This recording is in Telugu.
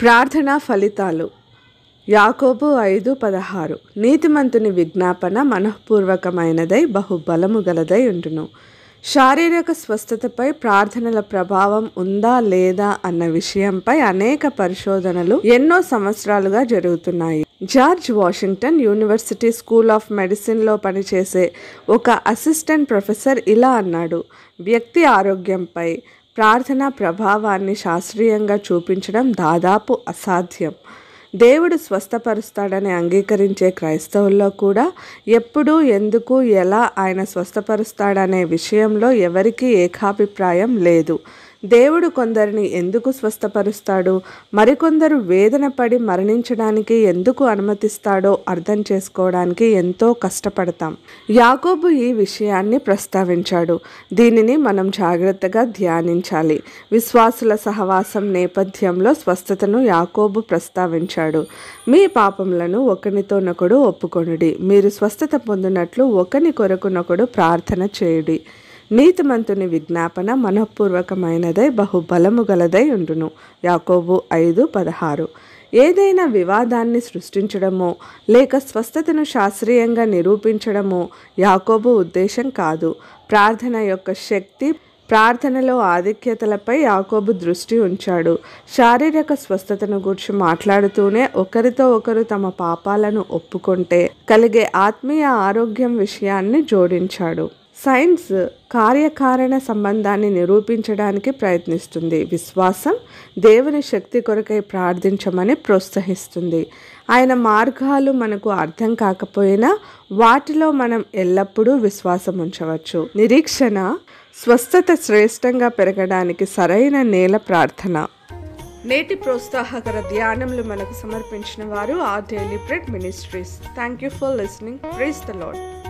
ప్రార్థన ఫలితాలు యాకోబు ఐదు పదహారు నీతిమంతుని విజ్ఞాపన మనఃపూర్వకమైనదై బహుబలము గలదై ఉంటును శారీరక స్వస్థతపై ప్రార్థనల ప్రభావం ఉందా లేదా అన్న విషయంపై అనేక పరిశోధనలు ఎన్నో సంవత్సరాలుగా జరుగుతున్నాయి George Washington University school of మెడిసిన్లో పనిచేసే ఒక అసిస్టెంట్ ప్రొఫెసర్ ఇలా అన్నాడు వ్యక్తి ఆరోగ్యంపై ప్రార్థన ప్రభావాన్ని శాస్త్రీయంగా చూపించడం దాదాపు అసాధ్యం దేవుడు స్వస్థపరుస్తాడని అంగీకరించే క్రైస్తవుల్లో కూడా ఎప్పుడు ఎందుకు ఎలా ఆయన స్వస్థపరుస్తాడనే విషయంలో ఎవరికీ ఏకాభిప్రాయం లేదు దేవుడు కొందరిని ఎందుకు స్వస్థపరుస్తాడు మరికొందరు వేదన పడి మరణించడానికి ఎందుకు అనుమతిస్తాడో అర్థం చేసుకోవడానికి ఎంతో కష్టపడతాం యాకోబు ఈ విషయాన్ని ప్రస్తావించాడు దీనిని మనం జాగ్రత్తగా ధ్యానించాలి విశ్వాసుల సహవాసం నేపథ్యంలో స్వస్థతను యాకోబు ప్రస్తావించాడు మీ పాపములను ఒకనితోనొకడు ఒప్పుకొనుడి మీరు స్వస్థత పొందినట్లు ఒకని కొరకునొకడు ప్రార్థన చేయుడి నీతిమంతుని విజ్ఞాపన మనఃపూర్వకమైనదై బహుబలము గలదై ఉండును యాకోబు ఐదు పదహారు ఏదైనా వివాదాన్ని సృష్టించడమో లేక స్వస్థతను శాస్త్రీయంగా నిరూపించడమో యాకోబు ఉద్దేశం కాదు ప్రార్థన యొక్క శక్తి ప్రార్థనలో ఆధిక్యతలపై యాకోబు దృష్టి ఉంచాడు శారీరక స్వస్థతను గురించి మాట్లాడుతూనే ఒకరితో ఒకరు తమ పాపాలను ఒప్పుకుంటే కలిగే ఆత్మీయ ఆరోగ్యం విషయాన్ని జోడించాడు సైన్స్ కార్యకారణ సంబంధాన్ని నిరూపించడానికి ప్రయత్నిస్తుంది విశ్వాసం దేవుని శక్తి కొరకై ప్రార్థించమని ప్రోత్సహిస్తుంది ఆయన మార్గాలు మనకు అర్థం కాకపోయినా వాటిలో మనం ఎల్లప్పుడూ విశ్వాసం ఉంచవచ్చు నిరీక్షణ స్వస్థత శ్రేష్టంగా పెరగడానికి సరైన నేల ప్రార్థన నేటి ప్రోత్సాహకర ధ్యానంలో మనకు సమర్పించిన వారు ఆ daily bread ministries thank you for listening praise the lord